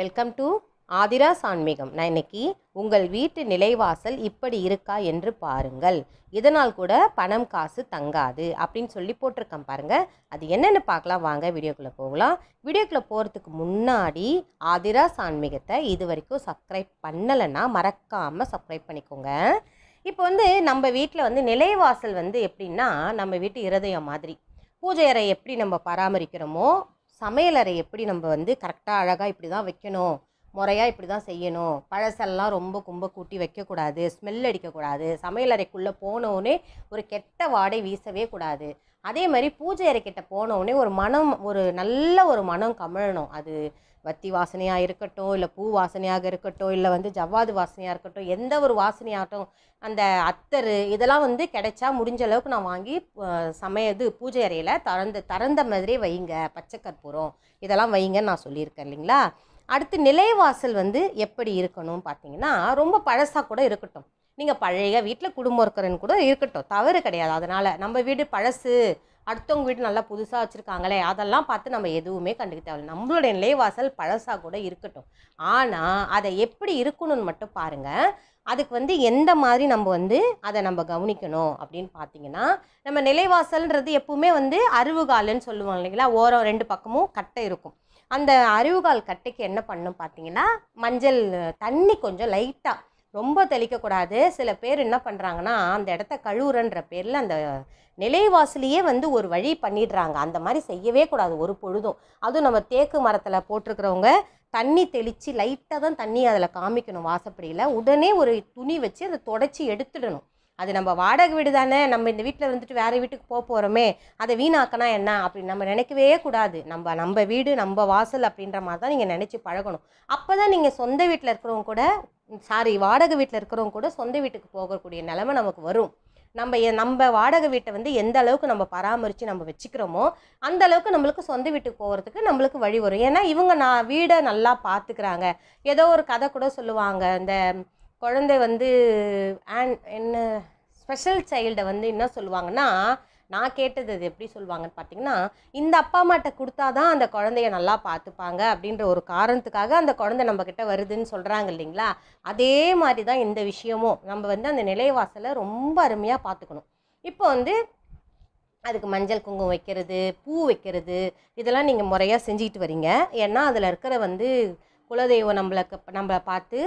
welcome to Aadhira சான்மீகம் நான் இன்னைக்கு உங்கள் வீட்டு நிலைவாசல் இப்படி இருக்கா என்று பாருங்கள் இதனால் கூட பணம் காசு தங்காது அப்படின்னு சொல்லி போட்டிருக்கேன் பாருங்கள் அது என்னென்னு பார்க்கலாம் வாங்க வீடியோக்குள்ளே போகலாம் வீடியோக்குள்ளே போகிறதுக்கு முன்னாடி ஆதிரா சான்மீகத்தை இது வரைக்கும் சப்ஸ்கிரைப் பண்ணலைன்னா மறக்காமல் சப்ஸ்கிரைப் பண்ணிக்கோங்க இப்போ வந்து நம்ம வீட்டில் வந்து நிலைவாசல் வந்து எப்படின்னா நம்ம வீட்டு இருதயம் மாதிரி பூஜை அறை எப்படி நம்ம பராமரிக்கிறோமோ சமையலறை எப்படி நம்ம வந்து கரெக்டாக அழகாக இப்படி தான் வைக்கணும் முறையாக இப்படி தான் செய்யணும் பழசெல்லாம் ரொம்ப கும்ப கூட்டி வைக்கக்கூடாது ஸ்மெல் அடிக்கக்கூடாது சமையல் அறைக்குள்ளே போனவுடனே ஒரு கெட்ட வாடை வீசவே கூடாது அதே மாதிரி பூஜை அறைக்கிட்ட போனவுடனே ஒரு மனம் ஒரு நல்ல ஒரு மனம் கமழணும் அது வத்தி வாசனையாக இருக்கட்டும் இல்லை பூ வாசனையாக இருக்கட்டும் இல்லை வந்து ஜவ்வாது வாசனையாக இருக்கட்டும் எந்த ஒரு வாசனையாகட்டும் அந்த அத்தர் இதெல்லாம் வந்து கிடைச்சா முடிஞ்ச அளவுக்கு நான் வாங்கி சமையது பூஜை அறையில் திறந்து திறந்த மாதிரியே வைங்க பச்சை கற்பூரம் இதெல்லாம் வைங்கன்னு நான் சொல்லியிருக்கேன் இல்லைங்களா அடுத்து நிலைவாசல் வந்து எப்படி இருக்கணும் பார்த்தீங்கன்னா ரொம்ப பழசாக கூட இருக்கட்டும் நீங்கள் பழைய வீட்டில் குடும்பம் இருக்கிறன்னு கூட இருக்கட்டும் தவறு கிடையாது அதனால் நம்ம வீடு பழசு அடுத்தவங்க வீடு நல்லா புதுசாக வச்சுருக்காங்களே அதெல்லாம் பார்த்து நம்ம எதுவுமே கண்டுக்க தேவையில்லை நம்மளுடைய நிலைவாசல் பழசாக கூட இருக்கட்டும் ஆனால் அதை எப்படி இருக்கணும்னு மட்டும் பாருங்கள் அதுக்கு வந்து எந்த மாதிரி நம்ம வந்து அதை நம்ம கவனிக்கணும் அப்படின்னு பார்த்தீங்கன்னா நம்ம நிலைவாசல்ன்றது எப்பவுமே வந்து அருவுகாலுன்னு சொல்லுவாங்க இல்லைங்களா ஓரம் ரெண்டு பக்கமும் கட்டை இருக்கும் அந்த அறிவுகால் கட்டைக்கு என்ன பண்ணும் பார்த்தீங்கன்னா மஞ்சள் தண்ணி கொஞ்சம் லைட்டாக ரொம்ப தெளிக்கக்கூடாது சில பேர் என்ன பண்ணுறாங்கன்னா அந்த இடத்த கழுவுறன்ற பேரில் அந்த நிலைவாசிலேயே வந்து ஒரு வழி பண்ணிடுறாங்க அந்த மாதிரி செய்யவே கூடாது ஒரு பொழுதும் அதுவும் நம்ம தேக்கு மரத்தில் போட்டிருக்கிறவங்க தண்ணி தெளித்து லைட்டாக தான் தண்ணி அதில் காமிக்கணும் வாசப்படியில் உடனே ஒரு துணி வச்சு அதை தொடச்சி எடுத்துடணும் அது நம்ம வாடகை வீடு தானே நம்ம இந்த வீட்டில் வந்துட்டு வேறு வீட்டுக்கு போக போகிறோமே அதை வீணாக்கினா என்ன அப்படின்னு நம்ம நினைக்கவே கூடாது நம்ம நம்ம வீடு நம்ம வாசல் அப்படின்ற மாதிரி தான் நீங்கள் நினச்சி பழகணும் அப்போ தான் நீங்கள் சொந்த வீட்டில் இருக்கிறவங்க கூட சாரி வாடகை வீட்டில் இருக்கிறவங்க கூட சொந்த வீட்டுக்கு போகக்கூடிய நிலமை நமக்கு வரும் நம்ம நம்ம வாடகை வீட்டை வந்து எந்த அளவுக்கு நம்ம பராமரித்து நம்ம வச்சுக்கிறோமோ அந்த அளவுக்கு நம்மளுக்கு சொந்த வீட்டுக்கு போகிறதுக்கு நம்மளுக்கு வழி வரும் ஏன்னா இவங்க நான் வீடை நல்லா பார்த்துக்கிறாங்க ஏதோ ஒரு கதை கூட சொல்லுவாங்க இந்த குழந்தை வந்து ஆன் என்ன ஸ்பெஷல் சைல்டை வந்து என்ன சொல்லுவாங்கன்னா நான் கேட்டது அது எப்படி சொல்லுவாங்கன்னு பார்த்தீங்கன்னா இந்த அப்பா அம்மாட்ட கொடுத்தா தான் அந்த குழந்தைய நல்லா பார்த்துப்பாங்க அப்படின்ற ஒரு காரணத்துக்காக அந்த குழந்தை நம்மக்கிட்ட வருதுன்னு சொல்கிறாங்க இல்லைங்களா அதே மாதிரி தான் இந்த விஷயமும் நம்ம வந்து அந்த நிலைவாசலை ரொம்ப அருமையாக பார்த்துக்கணும் இப்போ வந்து அதுக்கு மஞ்சள் குங்குமம் வைக்கிறது பூ வைக்கிறது இதெல்லாம் நீங்கள் முறையாக செஞ்சுக்கிட்டு வரீங்க ஏன்னா அதில் இருக்கிற வந்து குலதெய்வம் நம்மளுக்கு நம்மளை பார்த்து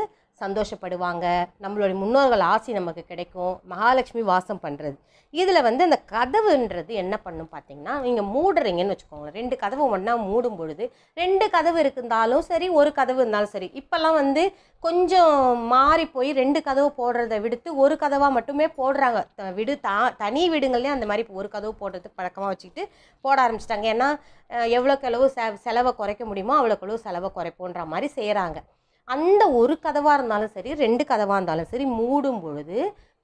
சந்தோஷப்படுவாங்க நம்மளுடைய முன்னோர்கள் ஆசி நமக்கு கிடைக்கும் மகாலட்சுமி வாசம் பண்ணுறது இதில் வந்து அந்த கதவுன்றது என்ன பண்ணும் பார்த்தீங்கன்னா நீங்கள் மூடுறீங்கன்னு வச்சுக்கோங்களேன் ரெண்டு கதவு ஒன்றா மூடும் பொழுது ரெண்டு கதவு இருந்தாலும் சரி ஒரு கதவு இருந்தாலும் சரி இப்போல்லாம் வந்து கொஞ்சம் மாறி போய் ரெண்டு கதவு போடுறத விடுத்து ஒரு கதவாக மட்டுமே போடுறாங்க விடு தா தனி வீடுங்கள்லேயே அந்த மாதிரி ஒரு கதவு போடுறது பழக்கமாக வச்சுக்கிட்டு போட ஆரம்பிச்சிட்டாங்க ஏன்னா எவ்வளோக்கெளவு செ செலவை குறைக்க முடியுமோ அவ்வளோக்கு செலவை குறைப்போன்ற மாதிரி செய்கிறாங்க அந்த ஒரு கதவாக இருந்தாலும் சரி ரெண்டு கதவாக இருந்தாலும் சரி மூடும் பொழுது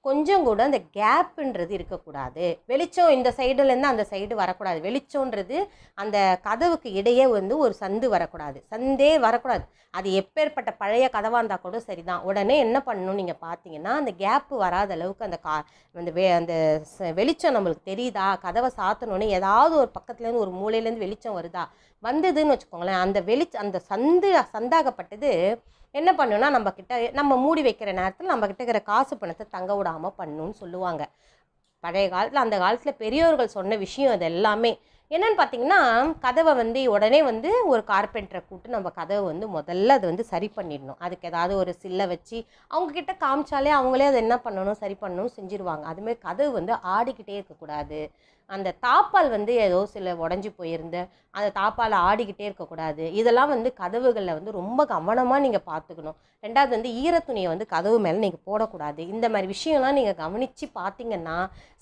கொஞ்சம் கூட அந்த கேப்புன்றது இருக்கக்கூடாது வெளிச்சம் இந்த சைடுலேருந்து அந்த சைடு வரக்கூடாது வெளிச்சோன்றது அந்த கதவுக்கு இடையே வந்து ஒரு சந்து வரக்கூடாது சந்தே வரக்கூடாது அது எப்பேற்பட்ட பழைய கதவாக இருந்தால் கூட சரிதான் உடனே என்ன பண்ணணும் நீங்கள் பார்த்தீங்கன்னா அந்த கேப்பு வராத அளவுக்கு அந்த கா அந்த வெ அந்த வெளிச்சம் நம்மளுக்கு தெரியுதா கதவை சாத்தணுன்னு ஏதாவது ஒரு பக்கத்துலேருந்து ஒரு மூலையிலேருந்து வெளிச்சம் வருதா வந்ததுன்னு வச்சுக்கோங்களேன் அந்த வெளிச்சம் அந்த சந்து சந்தாகப்பட்டது என்ன பண்ணுன்னா நம்ம கிட்ட நம்ம மூடி வைக்கிற நேரத்தில் நம்ம கிட்ட இருக்கிற காசு பணத்தை தங்க விடாமல் பண்ணணும்னு சொல்லுவாங்க பழைய காலத்தில் அந்த காலத்தில் பெரியவர்கள் சொன்ன விஷயம் அது எல்லாமே என்னன்னு பார்த்தீங்கன்னா கதவை வந்து உடனே வந்து ஒரு கார்பெண்டரை கூப்பிட்டு நம்ம கதவை வந்து முதல்ல அது வந்து சரி பண்ணிடணும் அதுக்கு ஏதாவது ஒரு சில்லை வச்சு அவங்கக்கிட்ட காமிச்சாலே அவங்களே அதை என்ன பண்ணணும் சரி பண்ணணும் செஞ்சுருவாங்க அதுமாரி கதவு வந்து ஆடிக்கிட்டே இருக்கக்கூடாது அந்த தாப்பால் வந்து ஏதோ சில உடஞ்சி போயிருந்து அந்த தாப்பால் ஆடிக்கிட்டே இருக்கக்கூடாது இதெல்லாம் வந்து கதவுகளில் வந்து ரொம்ப கவனமாக நீங்கள் பார்த்துக்கணும் ரெண்டாவது வந்து ஈரத்துணியை வந்து கதவு மேலே நீங்கள் போடக்கூடாது இந்த மாதிரி விஷயம்லாம் நீங்கள் கவனித்து பார்த்தீங்கன்னா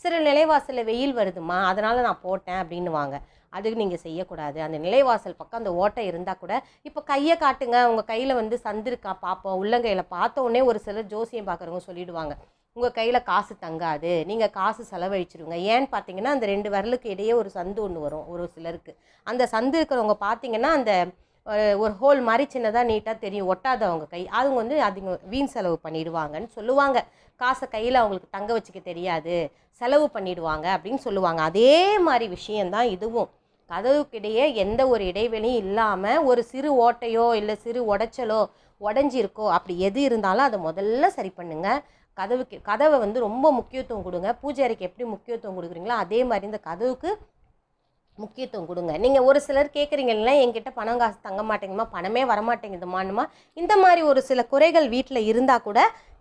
சில நிலைவாசலில் வெயில் வருதுமா அதனால் நான் போட்டேன் அப்படின்னுவாங்க அதுக்கு நீங்கள் செய்யக்கூடாது அந்த நிலைவாசல் பக்கம் அந்த ஓட்டை இருந்தால் கூட இப்போ கையை காட்டுங்க உங்கள் கையில் வந்து சந்திருக்கா பார்ப்போம் உள்ளங்கையில் பார்த்தோன்னே ஒரு சிலர் ஜோசியம் பார்க்குறவங்க சொல்லிடுவாங்க உங்கள் கையில் காசு தங்காது நீங்கள் காசு செலவழிச்சிருங்க ஏன்னு பார்த்தீங்கன்னா அந்த ரெண்டு விரலுக்கு இடையே ஒரு சந்து ஒன்று வரும் ஒரு சிலருக்கு அந்த சந்து இருக்கிறவங்க பார்த்தீங்கன்னா அந்த ஒரு ஹோல் மாதிரி சின்னதாக நீட்டாக தெரியும் ஒட்டாத அவங்க கை அவங்க வந்து அதுங்க வீண் செலவு பண்ணிடுவாங்கன்னு சொல்லுவாங்க காசை கையில் அவங்களுக்கு தங்க வச்சுக்க தெரியாது செலவு பண்ணிடுவாங்க அப்படின்னு சொல்லுவாங்க அதே மாதிரி விஷயந்தான் இதுவும் கதவுக்கிடையே எந்த ஒரு இடைவெளியும் இல்லாமல் ஒரு சிறு ஓட்டையோ இல்லை சிறு உடைச்சலோ உடஞ்சிருக்கோ அப்படி எது இருந்தாலும் அதை முதல்ல சரி பண்ணுங்கள் கதவுக்கு கதவை வந்து ரொம்ப முக்கியத்துவம் கொடுங்க பூஜை எப்படி முக்கியத்துவம் கொடுக்குறீங்களோ அதே மாதிரி இந்த கதவுக்கு முக்கியத்துவம் கொடுங்க நீங்கள் ஒரு சிலர் கேட்குறீங்கன்னா என்கிட்ட பணம் காசு தங்க மாட்டேங்குமா பணமே வரமாட்டேங்குதுமானுமா இந்த மாதிரி ஒரு சில குறைகள் வீட்டில் இருந்தால் கூட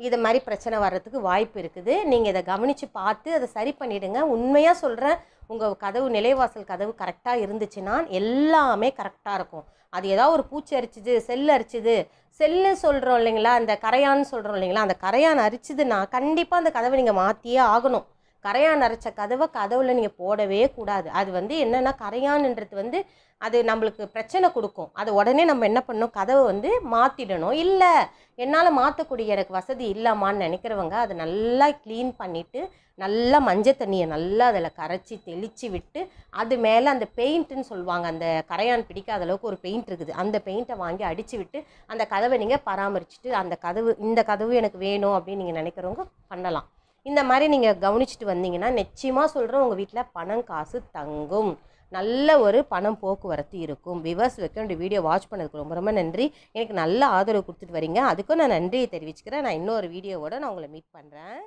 இது மாதிரி பிரச்சனை வர்றதுக்கு வாய்ப்பு இருக்குது நீங்கள் இதை கவனித்து பார்த்து அதை சரி பண்ணிவிடுங்க உண்மையாக சொல்கிறேன் உங்கள் கதவு நிலைவாசல் கதவு கரெக்டாக இருந்துச்சுன்னா எல்லாமே கரெக்டாக இருக்கும் அது ஏதாவது ஒரு பூச்சி அரிச்சிது செல் அரிச்சிது செல்லு சொல்கிறோம் இல்லைங்களா அந்த கரையான்னு சொல்கிறோம் இல்லைங்களா அந்த கரையான் அரிச்சிதுன்னா கண்டிப்பாக அந்த கதவை நீங்கள் மாற்றியே ஆகணும் கரையான் அரைச்ச கதவை கதவுல நீங்கள் போடவே கூடாது அது வந்து என்னன்னா கரையான்ன்றது வந்து அது நம்மளுக்கு பிரச்சனை கொடுக்கும் அது உடனே நம்ம என்ன பண்ணணும் கதவை வந்து மாற்றிடணும் இல்லை என்னால் மாற்றக்கூடிய எனக்கு வசதி இல்லாமான்னு நினைக்கிறவங்க அதை நல்லா க்ளீன் பண்ணிவிட்டு நல்லா மஞ்சள் தண்ணியை நல்லா அதில் கரைச்சி தெளித்து விட்டு அது மேலே அந்த பெயிண்ட்டுன்னு சொல்லுவாங்க அந்த கரையான் பிடிக்காத அளவுக்கு ஒரு பெயிண்ட் இருக்குது அந்த பெயிண்ட்டை வாங்கி அடித்து விட்டு அந்த கதவை நீங்கள் பராமரிச்சுட்டு அந்த கதவு இந்த கதவு எனக்கு வேணும் அப்படின்னு நீங்கள் நினைக்கிறவங்க பண்ணலாம் இந்த மாதிரி நீங்கள் கவனிச்சுட்டு வந்தீங்கன்னா நிச்சயமாக சொல்கிறேன் உங்கள் வீட்டில் பணம் காசு தங்கும் நல்ல ஒரு பணம் போக்குவரத்து இருக்கும் விவர்ஸ் வைக்க வேண்டிய வீடியோ வாட்ச் பண்ணதுக்கு ரொம்ப ரொம்ப நன்றி எனக்கு நல்ல ஆதரவு கொடுத்துட்டு வரீங்க அதுக்கும் நான் நன்றியை தெரிவிச்சுக்கிறேன் நான் இன்னொரு வீடியோவோடு நான் உங்களை மீட் பண்ணுறேன்